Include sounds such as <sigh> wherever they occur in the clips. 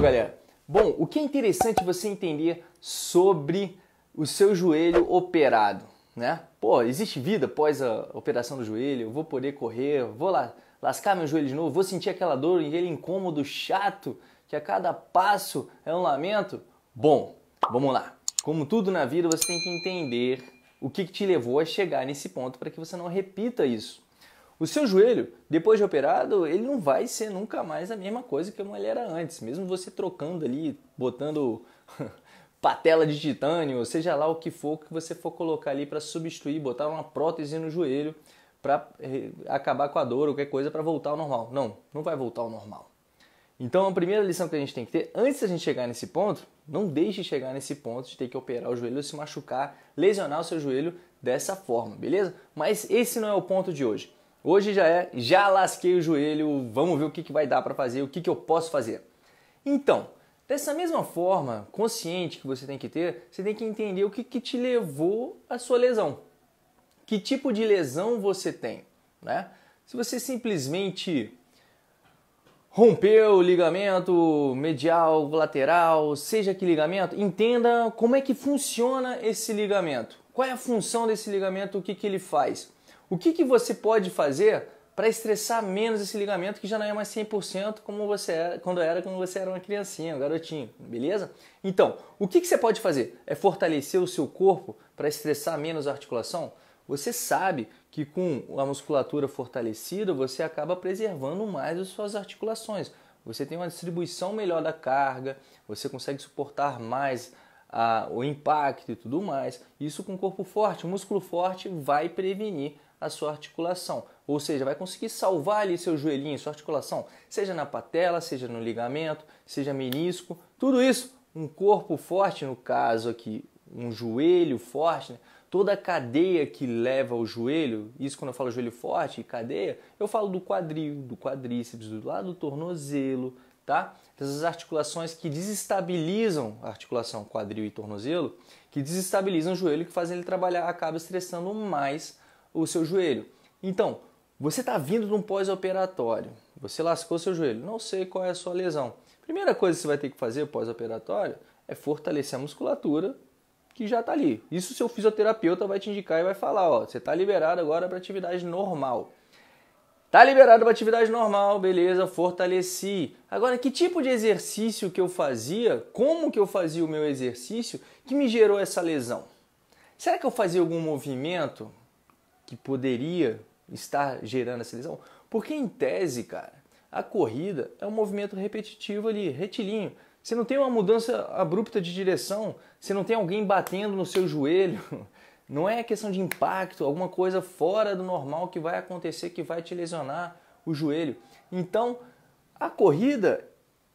galera, bom, o que é interessante você entender sobre o seu joelho operado, né? Pô, existe vida após a operação do joelho, eu vou poder correr, vou lá lascar meu joelho de novo, vou sentir aquela dor e aquele incômodo chato que a cada passo é um lamento? Bom, vamos lá. Como tudo na vida, você tem que entender o que, que te levou a chegar nesse ponto para que você não repita isso. O seu joelho, depois de operado, ele não vai ser nunca mais a mesma coisa que ele era antes. Mesmo você trocando ali, botando <laughs> patela de titânio, seja lá o que for que você for colocar ali para substituir, botar uma prótese no joelho para eh, acabar com a dor ou qualquer coisa para voltar ao normal. Não, não vai voltar ao normal. Então a primeira lição que a gente tem que ter, antes da gente chegar nesse ponto, não deixe chegar nesse ponto de ter que operar o joelho, se machucar, lesionar o seu joelho dessa forma, beleza? Mas esse não é o ponto de hoje. Hoje já é, já lasquei o joelho, vamos ver o que, que vai dar para fazer, o que, que eu posso fazer. Então, dessa mesma forma consciente que você tem que ter, você tem que entender o que, que te levou à sua lesão. Que tipo de lesão você tem, né? Se você simplesmente rompeu o ligamento medial, lateral, seja que ligamento, entenda como é que funciona esse ligamento. Qual é a função desse ligamento, o que, que ele faz. O que, que você pode fazer para estressar menos esse ligamento que já não é mais 100% como você era quando era quando você era uma criancinha, um garotinho, beleza? Então, o que, que você pode fazer? É fortalecer o seu corpo para estressar menos a articulação? Você sabe que com a musculatura fortalecida, você acaba preservando mais as suas articulações. Você tem uma distribuição melhor da carga, você consegue suportar mais a, o impacto e tudo mais. Isso com corpo forte, músculo forte, vai prevenir a sua articulação. Ou seja, vai conseguir salvar ali seu joelhinho, sua articulação, seja na patela, seja no ligamento, seja menisco, tudo isso. Um corpo forte, no caso aqui, um joelho forte, né? toda a cadeia que leva ao joelho, isso quando eu falo joelho forte e cadeia, eu falo do quadril, do quadríceps, do lado do tornozelo, tá? Essas articulações que desestabilizam a articulação quadril e tornozelo, que desestabilizam o joelho, que fazem ele trabalhar, acaba estressando mais o seu joelho. Então, você está vindo de um pós-operatório, você lascou seu joelho, não sei qual é a sua lesão. Primeira coisa que você vai ter que fazer pós-operatório é fortalecer a musculatura que já está ali. Isso seu fisioterapeuta vai te indicar e vai falar, ó, você está liberado agora para atividade normal. Tá liberado para atividade normal, beleza, fortaleci. Agora, que tipo de exercício que eu fazia, como que eu fazia o meu exercício que me gerou essa lesão? Será que eu fazia algum movimento que poderia estar gerando essa lesão? Porque em tese, cara, a corrida é um movimento repetitivo ali, retilíneo. Você não tem uma mudança abrupta de direção, você não tem alguém batendo no seu joelho, <laughs> não é questão de impacto, alguma coisa fora do normal que vai acontecer que vai te lesionar o joelho. Então, a corrida,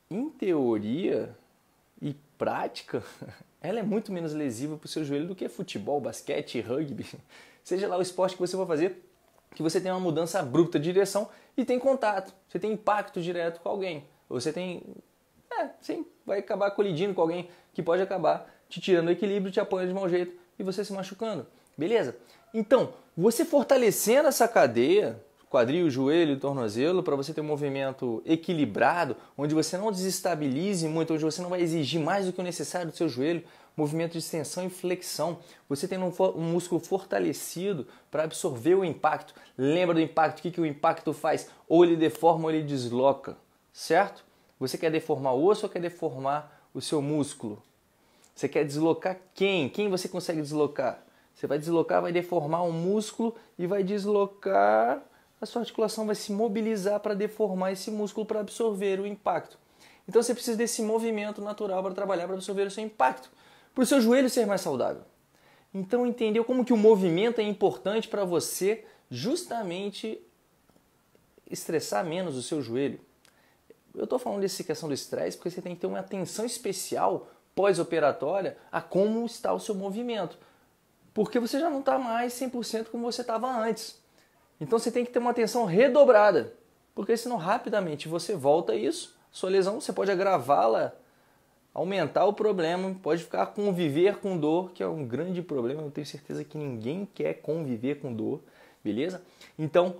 em teoria e prática, <laughs> ela é muito menos lesiva para o seu joelho do que futebol, basquete, rugby seja lá o esporte que você for fazer, que você tem uma mudança abrupta de direção e tem contato, você tem impacto direto com alguém, você tem. É, sim, vai acabar colidindo com alguém que pode acabar te tirando o equilíbrio, te apoiando de mau jeito e você se machucando. Beleza? Então, você fortalecendo essa cadeia, quadril, joelho, tornozelo, para você ter um movimento equilibrado, onde você não desestabilize muito, onde você não vai exigir mais do que o necessário do seu joelho, Movimento de extensão e flexão. Você tem um, um músculo fortalecido para absorver o impacto. Lembra do impacto? O que, que o impacto faz? Ou ele deforma ou ele desloca, certo? Você quer deformar o osso ou quer deformar o seu músculo? Você quer deslocar quem? Quem você consegue deslocar? Você vai deslocar, vai deformar um músculo e vai deslocar. A sua articulação vai se mobilizar para deformar esse músculo para absorver o impacto. Então você precisa desse movimento natural para trabalhar, para absorver o seu impacto para o seu joelho ser mais saudável. Então entendeu como que o movimento é importante para você justamente estressar menos o seu joelho. Eu estou falando dessa questão do estresse porque você tem que ter uma atenção especial pós-operatória a como está o seu movimento. Porque você já não está mais 100% como você estava antes. Então você tem que ter uma atenção redobrada. Porque senão rapidamente você volta isso, sua lesão você pode agravá-la aumentar o problema, pode ficar conviver com dor, que é um grande problema, eu tenho certeza que ninguém quer conviver com dor, beleza? Então,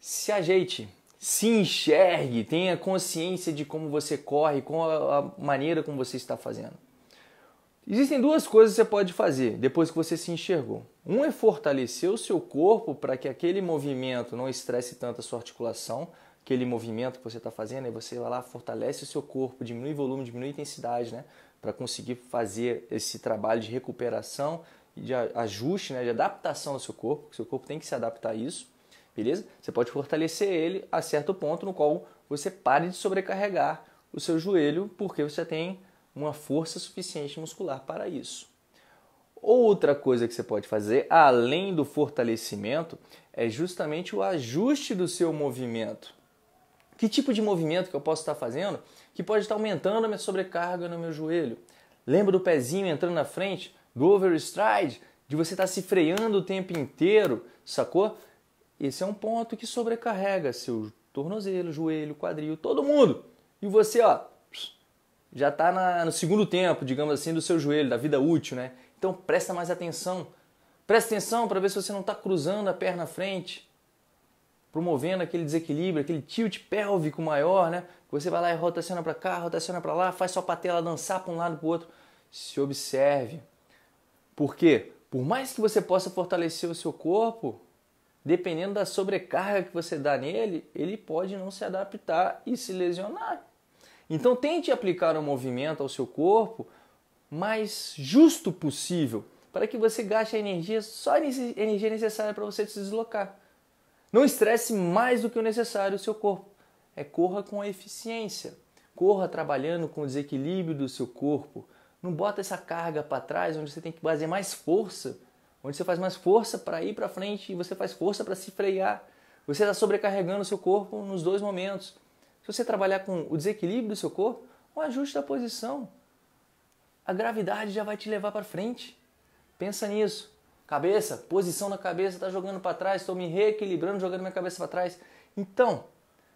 se ajeite, se enxergue, tenha consciência de como você corre, com a maneira como você está fazendo. Existem duas coisas que você pode fazer depois que você se enxergou. Um é fortalecer o seu corpo para que aquele movimento não estresse tanto a sua articulação, aquele movimento que você está fazendo, aí você vai lá, fortalece o seu corpo, diminui volume, diminui intensidade, né? Para conseguir fazer esse trabalho de recuperação, de ajuste, né? de adaptação ao seu corpo, que seu corpo tem que se adaptar a isso, beleza? Você pode fortalecer ele a certo ponto no qual você pare de sobrecarregar o seu joelho, porque você tem uma força suficiente muscular para isso. Outra coisa que você pode fazer, além do fortalecimento, é justamente o ajuste do seu movimento. Que tipo de movimento que eu posso estar fazendo que pode estar aumentando a minha sobrecarga no meu joelho? Lembra do pezinho entrando na frente, do overstride, de você estar se freando o tempo inteiro, sacou? Esse é um ponto que sobrecarrega seu tornozelo, joelho, quadril, todo mundo. E você, ó, já está no segundo tempo, digamos assim, do seu joelho, da vida útil, né? Então presta mais atenção. Presta atenção para ver se você não está cruzando a perna à frente promovendo aquele desequilíbrio, aquele tilt pélvico maior, né? Você vai lá e rotaciona para cá, rotaciona para lá, faz sua patela dançar para um lado para o outro. Se observe. Porque, por mais que você possa fortalecer o seu corpo, dependendo da sobrecarga que você dá nele, ele pode não se adaptar e se lesionar. Então tente aplicar o um movimento ao seu corpo mais justo possível, para que você gaste a energia só a energia necessária para você se deslocar. Não estresse mais do que o necessário o seu corpo. É corra com eficiência. Corra trabalhando com o desequilíbrio do seu corpo. Não bota essa carga para trás onde você tem que fazer mais força, onde você faz mais força para ir para frente e você faz força para se frear. Você está sobrecarregando o seu corpo nos dois momentos. Se você trabalhar com o desequilíbrio do seu corpo, um ajuste da posição. A gravidade já vai te levar para frente. Pensa nisso. Cabeça, posição na cabeça, tá jogando para trás, estou me reequilibrando, jogando minha cabeça para trás. Então,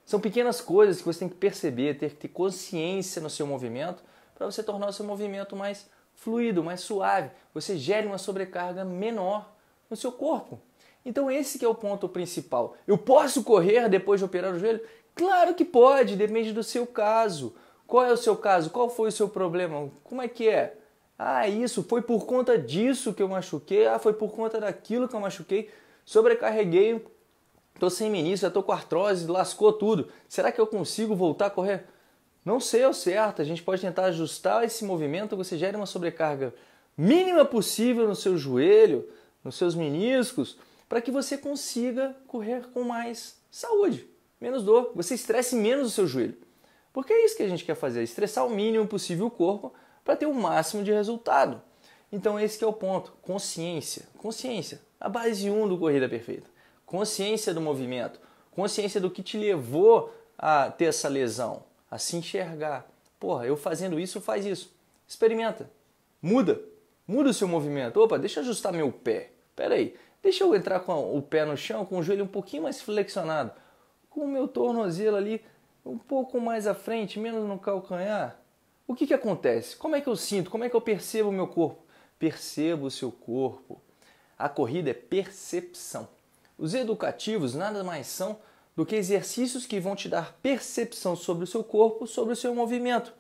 são pequenas coisas que você tem que perceber, ter que ter consciência no seu movimento para você tornar o seu movimento mais fluido, mais suave. Você gere uma sobrecarga menor no seu corpo. Então esse que é o ponto principal. Eu posso correr depois de operar o joelho? Claro que pode, depende do seu caso. Qual é o seu caso? Qual foi o seu problema? Como é que é? Ah, isso foi por conta disso que eu machuquei. Ah, foi por conta daquilo que eu machuquei. Sobrecarreguei. Tô sem ministro, tô com artrose, lascou tudo. Será que eu consigo voltar a correr? Não sei ao certo. A gente pode tentar ajustar esse movimento. Você gera uma sobrecarga mínima possível no seu joelho, nos seus meniscos, para que você consiga correr com mais saúde, menos dor. Você estresse menos o seu joelho. Porque é isso que a gente quer fazer, estressar o mínimo possível o corpo para ter o máximo de resultado. Então esse é o ponto, consciência, consciência, a base 1 do Corrida Perfeita, consciência do movimento, consciência do que te levou a ter essa lesão, a se enxergar. Porra, eu fazendo isso, faz isso. Experimenta, muda, muda o seu movimento. Opa, deixa eu ajustar meu pé, Pera aí, deixa eu entrar com o pé no chão, com o joelho um pouquinho mais flexionado, com o meu tornozelo ali um pouco mais à frente, menos no calcanhar o que, que acontece? Como é que eu sinto? Como é que eu percebo o meu corpo? Percebo o seu corpo. A corrida é percepção. Os educativos nada mais são do que exercícios que vão te dar percepção sobre o seu corpo, sobre o seu movimento,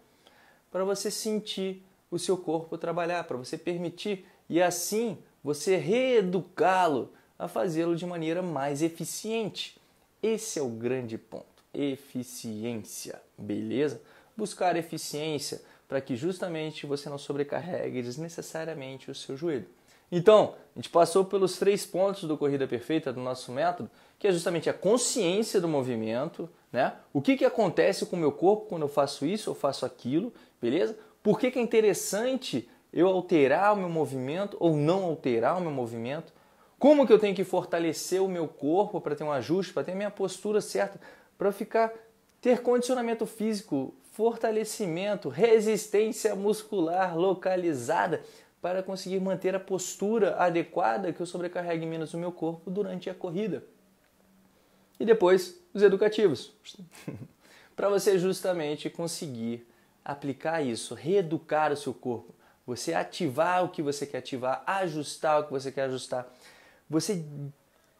para você sentir o seu corpo trabalhar, para você permitir e assim você reeducá-lo a fazê-lo de maneira mais eficiente. Esse é o grande ponto. Eficiência, beleza? buscar eficiência para que justamente você não sobrecarregue desnecessariamente o seu joelho. Então, a gente passou pelos três pontos do Corrida Perfeita do nosso método, que é justamente a consciência do movimento, né? O que, que acontece com o meu corpo quando eu faço isso ou faço aquilo, beleza? Por que, que é interessante eu alterar o meu movimento ou não alterar o meu movimento? Como que eu tenho que fortalecer o meu corpo para ter um ajuste, para ter a minha postura certa, para ficar ter condicionamento físico fortalecimento, resistência muscular localizada para conseguir manter a postura adequada que eu sobrecarregue menos o meu corpo durante a corrida. E depois, os educativos, <laughs> para você justamente conseguir aplicar isso, reeducar o seu corpo, você ativar o que você quer ativar, ajustar o que você quer ajustar, você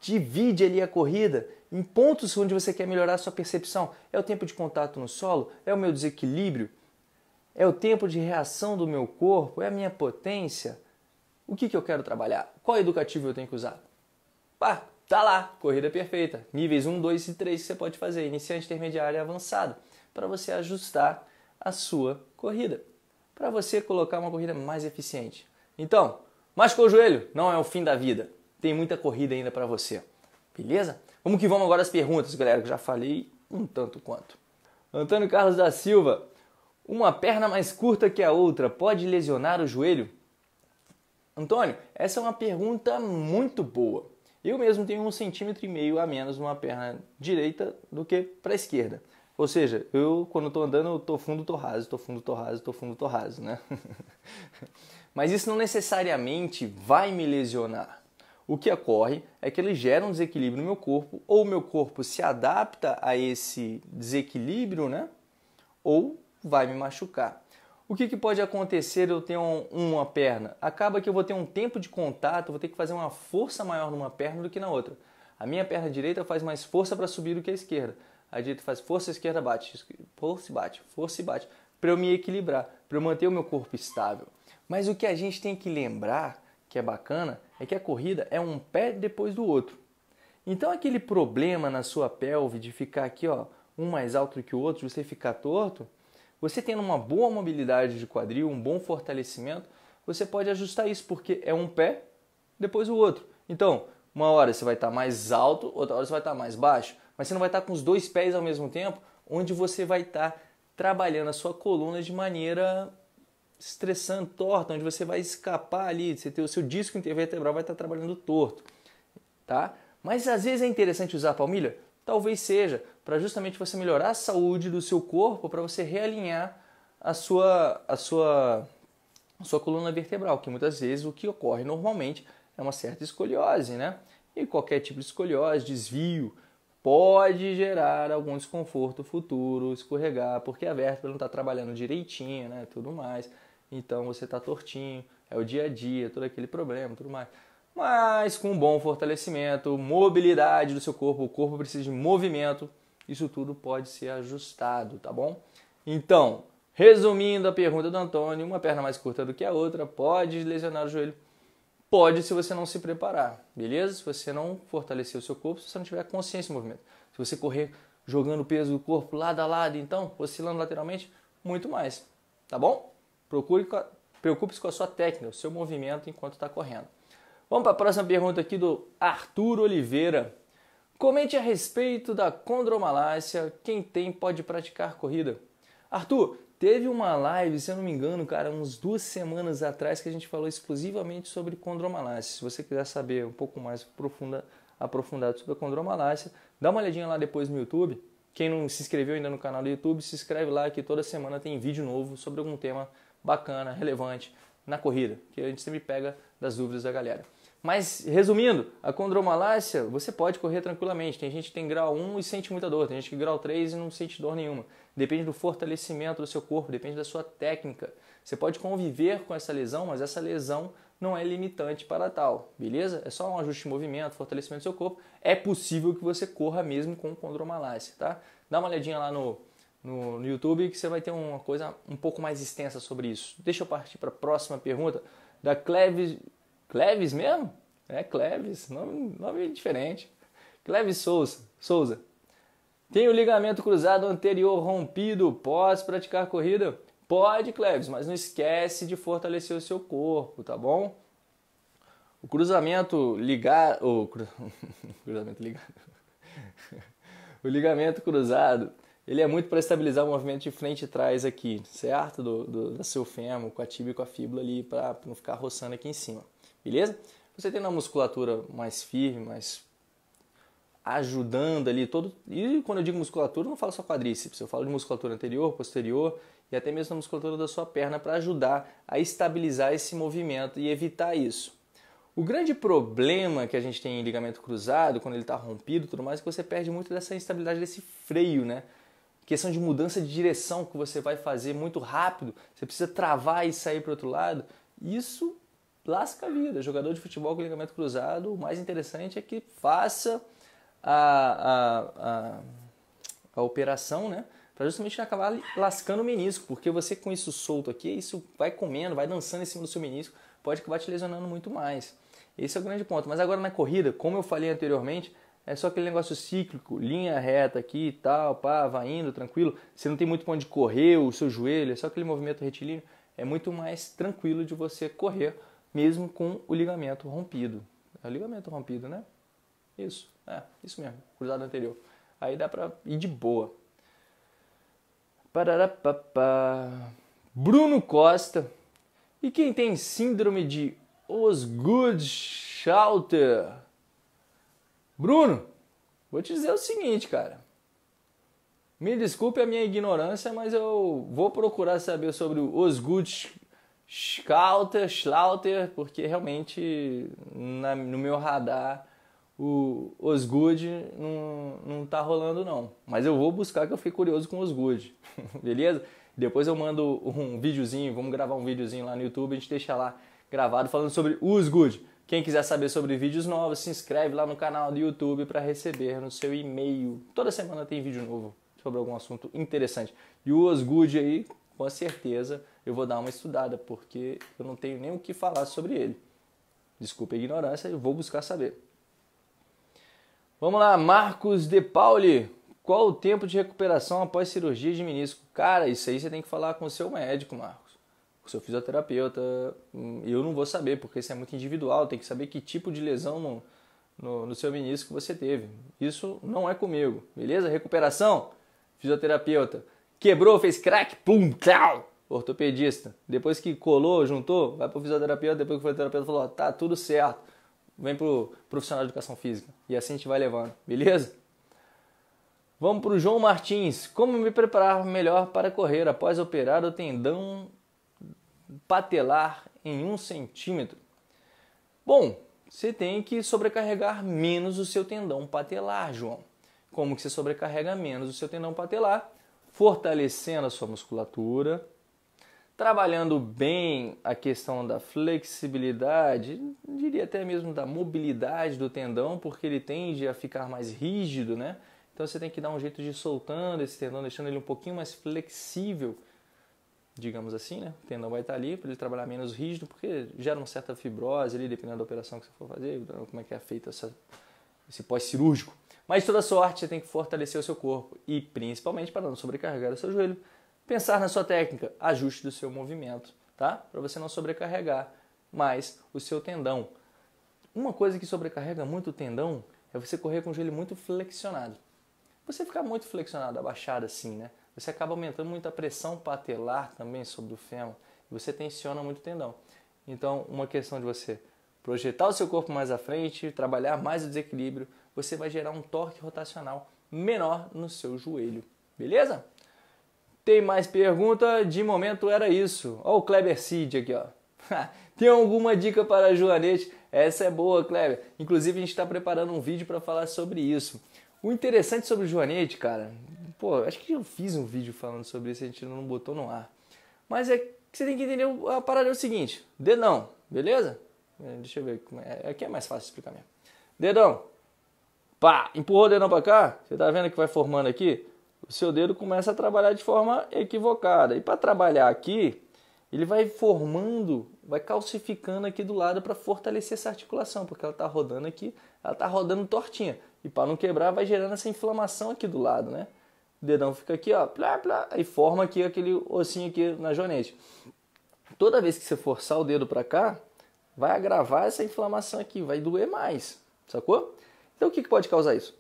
divide ali a corrida em pontos onde você quer melhorar a sua percepção. É o tempo de contato no solo? É o meu desequilíbrio? É o tempo de reação do meu corpo? É a minha potência? O que, que eu quero trabalhar? Qual educativo eu tenho que usar? Pá, tá lá, corrida perfeita. Níveis 1, 2 e 3 que você pode fazer, iniciante, intermediário e avançado, para você ajustar a sua corrida, para você colocar uma corrida mais eficiente. Então, machucou o joelho? Não é o fim da vida tem muita corrida ainda para você. Beleza? Vamos que vamos agora às perguntas, galera, que já falei um tanto quanto. Antônio Carlos da Silva, uma perna mais curta que a outra pode lesionar o joelho? Antônio, essa é uma pergunta muito boa. Eu mesmo tenho um centímetro e meio a menos numa perna direita do que para a esquerda. Ou seja, eu quando estou andando, eu tô fundo, tô raso, tô fundo, tô raso, tô fundo, tô raso, né? <laughs> Mas isso não necessariamente vai me lesionar o que ocorre é que ele gera um desequilíbrio no meu corpo, ou o meu corpo se adapta a esse desequilíbrio, né? Ou vai me machucar. O que, que pode acontecer eu tenho uma perna? Acaba que eu vou ter um tempo de contato, vou ter que fazer uma força maior numa perna do que na outra. A minha perna direita faz mais força para subir do que a esquerda. A direita faz força, a esquerda bate, força e bate, força e bate, para eu me equilibrar, para eu manter o meu corpo estável. Mas o que a gente tem que lembrar que é bacana é que a corrida é um pé depois do outro. Então aquele problema na sua pelve de ficar aqui, ó, um mais alto que o outro, você ficar torto, você tendo uma boa mobilidade de quadril, um bom fortalecimento, você pode ajustar isso porque é um pé depois o outro. Então, uma hora você vai estar mais alto, outra hora você vai estar mais baixo, mas você não vai estar com os dois pés ao mesmo tempo, onde você vai estar trabalhando a sua coluna de maneira estressando, torta, onde você vai escapar ali, você ter o seu disco intervertebral vai estar trabalhando torto, tá? Mas às vezes é interessante usar a palmilha? Talvez seja, para justamente você melhorar a saúde do seu corpo, para você realinhar a sua, a sua, a sua coluna vertebral, que muitas vezes o que ocorre normalmente é uma certa escoliose, né? E qualquer tipo de escoliose, desvio, pode gerar algum desconforto futuro, escorregar, porque a vértebra não está trabalhando direitinho, né? Tudo mais então você está tortinho, é o dia a dia, todo aquele problema, tudo mais. Mas com um bom fortalecimento, mobilidade do seu corpo, o corpo precisa de movimento, isso tudo pode ser ajustado, tá bom? Então, resumindo a pergunta do Antônio, uma perna mais curta do que a outra pode lesionar o joelho? Pode se você não se preparar, beleza? Se você não fortalecer o seu corpo, se você não tiver consciência do movimento. Se você correr jogando o peso do corpo lado a lado, então, oscilando lateralmente, muito mais, tá bom? Preocupe-se com a sua técnica, o seu movimento enquanto está correndo. Vamos para a próxima pergunta aqui do Arthur Oliveira. Comente a respeito da condromalácia. Quem tem pode praticar corrida. Arthur, teve uma live, se eu não me engano, cara, uns duas semanas atrás que a gente falou exclusivamente sobre condromalácia. Se você quiser saber um pouco mais profunda, aprofundado sobre a condromalácia, dá uma olhadinha lá depois no YouTube. Quem não se inscreveu ainda no canal do YouTube, se inscreve lá que toda semana tem vídeo novo sobre algum tema bacana, relevante na corrida, que a gente sempre pega das dúvidas da galera. Mas, resumindo, a condromalácia, você pode correr tranquilamente. Tem gente que tem grau 1 e sente muita dor, tem gente que grau 3 e não sente dor nenhuma. Depende do fortalecimento do seu corpo, depende da sua técnica. Você pode conviver com essa lesão, mas essa lesão não é limitante para tal, beleza? É só um ajuste de movimento, fortalecimento do seu corpo. É possível que você corra mesmo com condromalácia, tá? Dá uma olhadinha lá no, no, no YouTube que você vai ter uma coisa um pouco mais extensa sobre isso. Deixa eu partir para a próxima pergunta da Cleves. Cleves mesmo? É Cleves, nome, nome diferente. Cleves Souza. Souza. Tem o ligamento cruzado anterior rompido, pode praticar corrida? Pode, Cleves, mas não esquece de fortalecer o seu corpo, tá bom? O cruzamento ligado. cru... <laughs> cruzamento ligado. <laughs> o ligamento cruzado ele é muito para estabilizar o movimento de frente e trás aqui, certo? Do, do, do seu fêmur, com a tibia e com a fíbula ali, para não ficar roçando aqui em cima, beleza? Você tem uma musculatura mais firme, mais ajudando ali todo. E quando eu digo musculatura, eu não falo só quadríceps, eu falo de musculatura anterior, posterior e até mesmo da musculatura da sua perna para ajudar a estabilizar esse movimento e evitar isso. O grande problema que a gente tem em ligamento cruzado, quando ele está rompido tudo mais, é que você perde muito dessa instabilidade desse freio, né? questão de mudança de direção que você vai fazer muito rápido, você precisa travar e sair para outro lado, isso lasca a vida. Jogador de futebol com ligamento cruzado, o mais interessante é que faça a, a, a, a operação, né? Para justamente acabar lascando o menisco, porque você com isso solto aqui, isso vai comendo, vai dançando em cima do seu menisco, pode acabar te lesionando muito mais. Esse é o grande ponto. Mas agora na corrida, como eu falei anteriormente, é só aquele negócio cíclico, linha reta aqui e tal, pá, vai indo, tranquilo. Você não tem muito ponto de correr, o seu joelho, é só aquele movimento retilíneo. É muito mais tranquilo de você correr, mesmo com o ligamento rompido. É o ligamento rompido, né? Isso, é, isso mesmo, cruzado anterior. Aí dá pra ir de boa. Pararapapá. Bruno Costa. E quem tem síndrome de Osgood Schauter? Bruno, vou te dizer o seguinte, cara. Me desculpe a minha ignorância, mas eu vou procurar saber sobre o Osgut Schalter, Schlauter, porque realmente na, no meu radar o Osgood não, não tá rolando não. Mas eu vou buscar que eu fiquei curioso com o Osgood, <laughs> beleza? Depois eu mando um videozinho, vamos gravar um videozinho lá no YouTube, a gente deixa lá gravado falando sobre o Osgood. Quem quiser saber sobre vídeos novos, se inscreve lá no canal do YouTube para receber no seu e-mail. Toda semana tem vídeo novo sobre algum assunto interessante. E o Osgood aí, com certeza, eu vou dar uma estudada, porque eu não tenho nem o que falar sobre ele. Desculpa a ignorância, eu vou buscar saber. Vamos lá, Marcos De Pauli. Qual o tempo de recuperação após cirurgia de menisco? Cara, isso aí você tem que falar com o seu médico, Marcos o seu fisioterapeuta. Hum, eu não vou saber, porque isso é muito individual, tem que saber que tipo de lesão no, no, no seu menisco que você teve. Isso não é comigo, beleza? Recuperação, fisioterapeuta. Quebrou, fez crack, pum, tchau, ortopedista. Depois que colou, juntou, vai pro fisioterapeuta, depois que o fisioterapeuta falou, tá tudo certo. Vem pro profissional de educação física. E assim a gente vai levando, beleza? Vamos pro João Martins. Como me preparar melhor para correr após operar o tendão patelar em um centímetro? Bom, você tem que sobrecarregar menos o seu tendão patelar, João. Como que você sobrecarrega menos o seu tendão patelar? Fortalecendo a sua musculatura, trabalhando bem a questão da flexibilidade, diria até mesmo da mobilidade do tendão, porque ele tende a ficar mais rígido, né? Então você tem que dar um jeito de soltando esse tendão, deixando ele um pouquinho mais flexível digamos assim, né? O tendão vai estar ali para ele trabalhar menos rígido, porque gera uma certa fibrose ali, dependendo da operação que você for fazer, como é que é feito essa, esse pós-cirúrgico. Mas de toda sorte, você tem que fortalecer o seu corpo e principalmente para não sobrecarregar o seu joelho, pensar na sua técnica, ajuste do seu movimento, tá? Para você não sobrecarregar mais o seu tendão. Uma coisa que sobrecarrega muito o tendão é você correr com o joelho muito flexionado você ficar muito flexionado, abaixado assim, né? Você acaba aumentando muito a pressão patelar também sobre o fêmur e você tensiona muito o tendão. Então, uma questão de você projetar o seu corpo mais à frente, trabalhar mais o desequilíbrio, você vai gerar um torque rotacional menor no seu joelho, beleza? Tem mais pergunta? De momento era isso. Olha o Kleber Cid aqui, ó. <laughs> Tem alguma dica para Joanete? Essa é boa, Kleber. Inclusive, a gente está preparando um vídeo para falar sobre isso. O interessante sobre o joanete, cara, pô, acho que eu fiz um vídeo falando sobre isso, a gente não botou no ar. Mas é que você tem que entender a parada é o seguinte: dedão, beleza? É, deixa eu ver, é, aqui é mais fácil explicar mesmo. Dedão, pá, empurrou o dedão pra cá, você tá vendo que vai formando aqui? O seu dedo começa a trabalhar de forma equivocada. E para trabalhar aqui, ele vai formando, vai calcificando aqui do lado para fortalecer essa articulação, porque ela tá rodando aqui, ela tá rodando tortinha. E para não quebrar, vai gerando essa inflamação aqui do lado, né? O dedão fica aqui, ó, plá, plá, e forma aqui aquele ossinho aqui na jonete. Toda vez que você forçar o dedo para cá, vai agravar essa inflamação aqui, vai doer mais, sacou? Então o que, pode causar isso?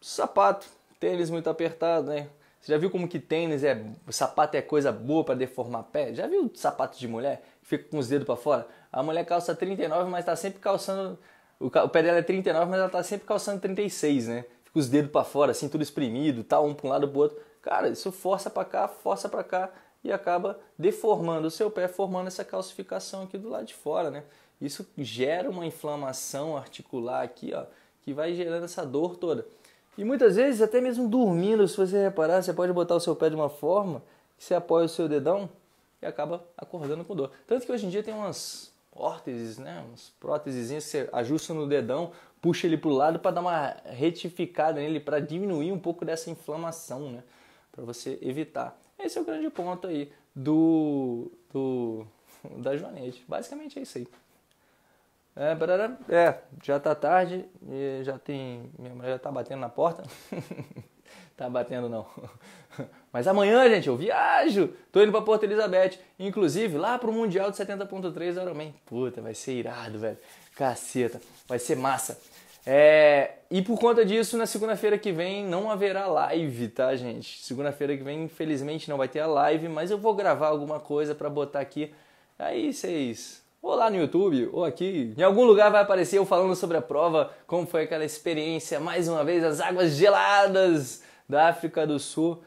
Sapato, tênis muito apertado, né? Você já viu como que tênis é, sapato é coisa boa para deformar pé? Já viu sapato de mulher? Fica com os dedos para fora? A mulher calça 39, mas tá sempre calçando o, o pé dela é 39, mas ela tá sempre calçando 36, né? Fica os dedos para fora, assim, tudo espremido, tá um para um lado pro outro. Cara, isso força para cá, força para cá e acaba deformando o seu pé, formando essa calcificação aqui do lado de fora, né? Isso gera uma inflamação articular aqui, ó, que vai gerando essa dor toda. E muitas vezes, até mesmo dormindo, se você reparar, você pode botar o seu pé de uma forma que você apoia o seu dedão e acaba acordando com dor. Tanto que hoje em dia tem umas órteses, né? uns próteses que você ajusta no dedão, puxa ele para o lado para dar uma retificada nele, para diminuir um pouco dessa inflamação, né? Para você evitar. Esse é o grande ponto aí do, do da Joanete. Basicamente é isso aí. É, é já tá tarde, e já tem. Minha mulher já tá batendo na porta. <laughs> tá batendo não. <laughs> Mas amanhã, gente, eu viajo. Tô indo para Porto Elizabeth, inclusive lá pro Mundial de 70.3 Ironman. Puta, vai ser irado, velho. Caceta, vai ser massa. É... e por conta disso, na segunda-feira que vem não haverá live, tá, gente? Segunda-feira que vem, infelizmente, não vai ter a live, mas eu vou gravar alguma coisa para botar aqui. Aí vocês ou lá no YouTube, ou aqui, em algum lugar vai aparecer eu falando sobre a prova, como foi aquela experiência, mais uma vez, as águas geladas da África do Sul.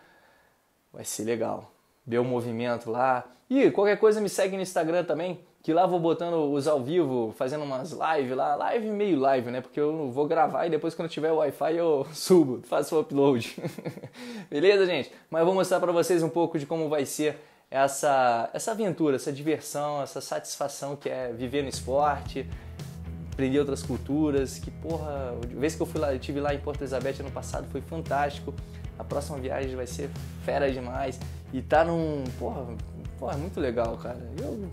Vai ser legal. Ver o movimento lá. E qualquer coisa me segue no Instagram também, que lá vou botando os ao vivo, fazendo umas lives lá, live meio live, né? Porque eu vou gravar e depois quando tiver Wi-Fi eu <laughs> subo, faço o upload. <laughs> Beleza, gente? Mas vou mostrar para vocês um pouco de como vai ser essa, essa aventura, essa diversão, essa satisfação que é viver no esporte, aprender outras culturas, que porra, a vez que eu fui lá, eu tive lá em Porto Elizabeth ano passado, foi fantástico. A próxima viagem vai ser fera demais e tá num, porra, porra, é muito legal, cara. Eu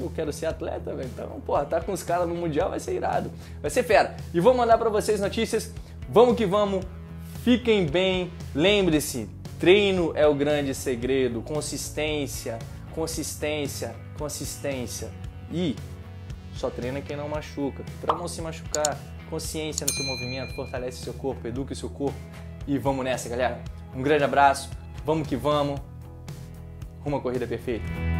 eu quero ser atleta, velho. Então, porra, tá com os caras no mundial vai ser irado. Vai ser fera. E vou mandar para vocês notícias. Vamos que vamos. Fiquem bem. Lembre-se, treino é o grande segredo, consistência, consistência, consistência. E só treina quem não machuca. Para não se machucar, consciência no seu movimento, fortalece seu corpo, educa seu corpo. E vamos nessa, galera. Um grande abraço, vamos que vamos. Uma corrida perfeita.